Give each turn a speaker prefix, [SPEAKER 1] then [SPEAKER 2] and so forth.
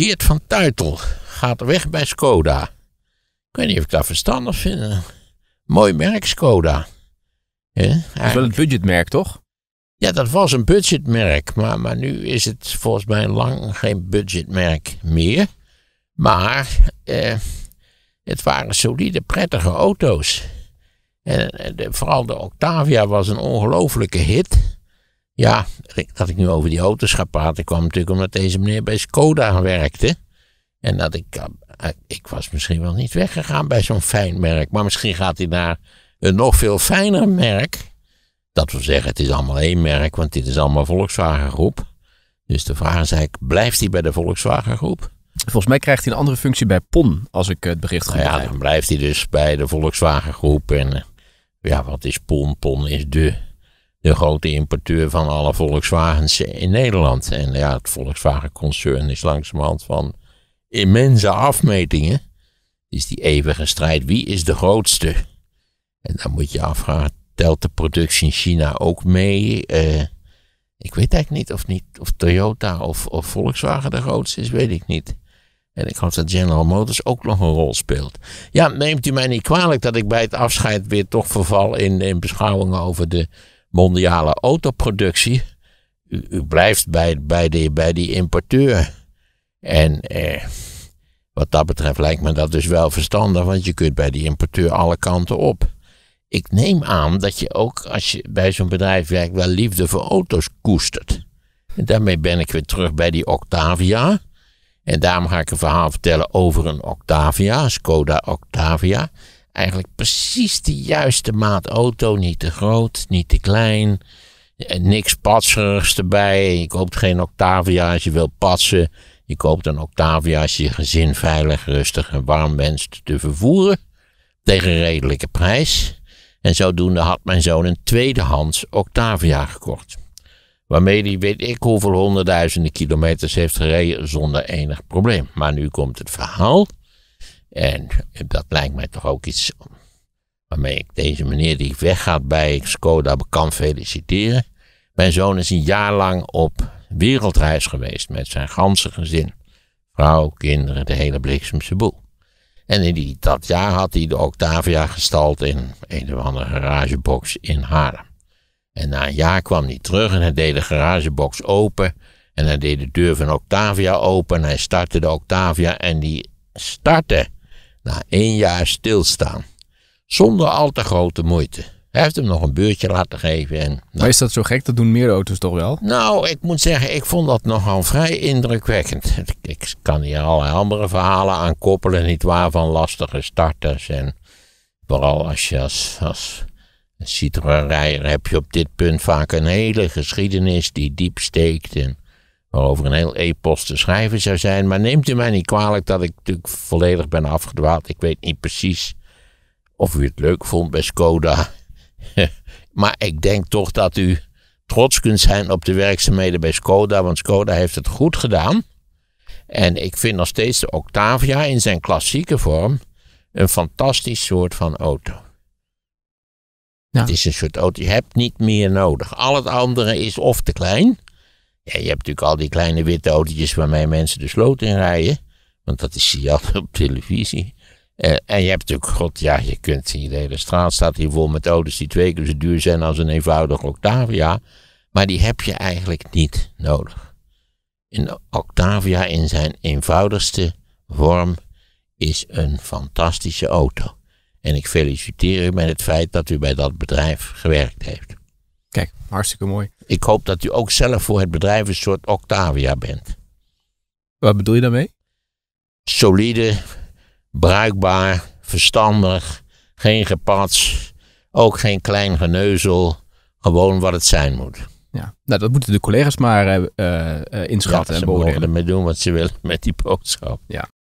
[SPEAKER 1] Tjeerd van Tuitel gaat weg bij Skoda. Ik weet niet of ik dat verstandig vind. Mooi merk, Skoda. Dat is wel een budgetmerk, toch? Ja, dat was een budgetmerk, maar, maar nu is het volgens mij lang geen budgetmerk meer. Maar eh, het waren solide, prettige auto's. En, vooral de Octavia was een ongelofelijke hit. Ja, dat ik nu over die auto's ga praten kwam natuurlijk omdat deze meneer bij Skoda werkte. En dat ik, eh, eh, ik was misschien wel niet weggegaan bij zo'n fijn merk. Maar misschien gaat hij naar een nog veel fijner merk. Dat wil zeggen, het is allemaal één merk, want dit is allemaal Volkswagen Groep. Dus de vraag is eigenlijk, blijft hij bij de Volkswagen Groep? Volgens mij krijgt hij een andere functie bij PON, als ik het bericht goed nou ja, dan blijft hij dus bij de Volkswagen Groep. En eh, ja, wat is PON? PON is de de grote importeur van alle Volkswagens in Nederland. En ja, het Volkswagen-concern is langzamerhand van immense afmetingen. is die eeuwige strijd, wie is de grootste? En dan moet je afvragen, telt de productie in China ook mee? Eh, ik weet eigenlijk niet of, niet, of Toyota of, of Volkswagen de grootste is, weet ik niet. En ik hoop dat General Motors ook nog een rol speelt. Ja, neemt u mij niet kwalijk dat ik bij het afscheid weer toch verval in, in beschouwingen over de mondiale autoproductie. U, u blijft bij, bij, die, bij die importeur. En eh, wat dat betreft lijkt me dat dus wel verstandig, want je kunt bij die importeur alle kanten op. Ik neem aan dat je ook als je bij zo'n bedrijf werkt wel liefde voor auto's koestert. En daarmee ben ik weer terug bij die Octavia. En daarom ga ik een verhaal vertellen over een Octavia, Skoda Octavia eigenlijk precies de juiste maat auto. Niet te groot, niet te klein. Eh, niks patserigs erbij. Je koopt geen Octavia als je wilt patsen. Je koopt een Octavia als je je gezin veilig, rustig en warm wenst te vervoeren. Tegen een redelijke prijs. En zodoende had mijn zoon een tweedehands Octavia gekocht. Waarmee hij weet ik hoeveel honderdduizenden kilometers heeft gereden zonder enig probleem. Maar nu komt het verhaal. En dat lijkt mij toch ook iets waarmee ik deze meneer die weggaat bij Skoda kan feliciteren. Mijn zoon is een jaar lang op wereldreis geweest met zijn ganse gezin. Vrouw, kinderen, de hele bliksemse boel. En in die, dat jaar had hij de Octavia gestald in een of andere garagebox in Haarlem. En na een jaar kwam hij terug en hij deed de garagebox open. En hij deed de deur van Octavia open. En hij startte de Octavia en die startte na één jaar stilstaan. Zonder al te grote moeite. Hij heeft hem nog een beurtje laten geven. En, nou. is dat zo gek? Dat doen meer auto's toch wel? Nou, ik moet zeggen, ik vond dat nogal vrij indrukwekkend. Ik, kan hier allerlei andere verhalen aan koppelen, nietwaar, van lastige starters. En vooral als je als, als citroën heb je op dit punt vaak een hele geschiedenis die diep steekt waarover een heel e-post te schrijven zou zijn. Maar neemt u mij niet kwalijk dat ik natuurlijk volledig ben afgedwaald. Ik weet niet precies of u het leuk vond bij Skoda. maar ik denk toch dat u trots kunt zijn op de werkzaamheden bij Skoda, want Skoda heeft het goed gedaan. En ik vind nog steeds de Octavia in zijn klassieke vorm een fantastisch soort van auto. Het is een soort auto, je hebt niet meer nodig. Al het andere is of te klein, je hebt natuurlijk al die kleine witte autootjes waarmee mensen de sloot in rijden. Want dat is zie je altijd op televisie. Eh, en je hebt natuurlijk, god ja, je kunt zien, de hele straat staat hier vol met auto's die twee keer zo duur zijn als een eenvoudige Octavia. Maar die heb je eigenlijk niet nodig. Een Octavia in zijn eenvoudigste vorm is een fantastische auto. En ik feliciteer u met het feit dat u bij dat bedrijf gewerkt heeft. Kijk, hartstikke mooi. Ik hoop dat u ook zelf voor het bedrijf een soort Octavia bent. Wat bedoel je daarmee? Solide, bruikbaar, verstandig, geen gepats, ook geen klein geneuzel, gewoon wat het zijn moet. Ja, nou, dat moeten de collega's maar uh, uh, inschatten en beoordelen. Ze mogen ermee doen wat ze willen met die boodschap. Ja,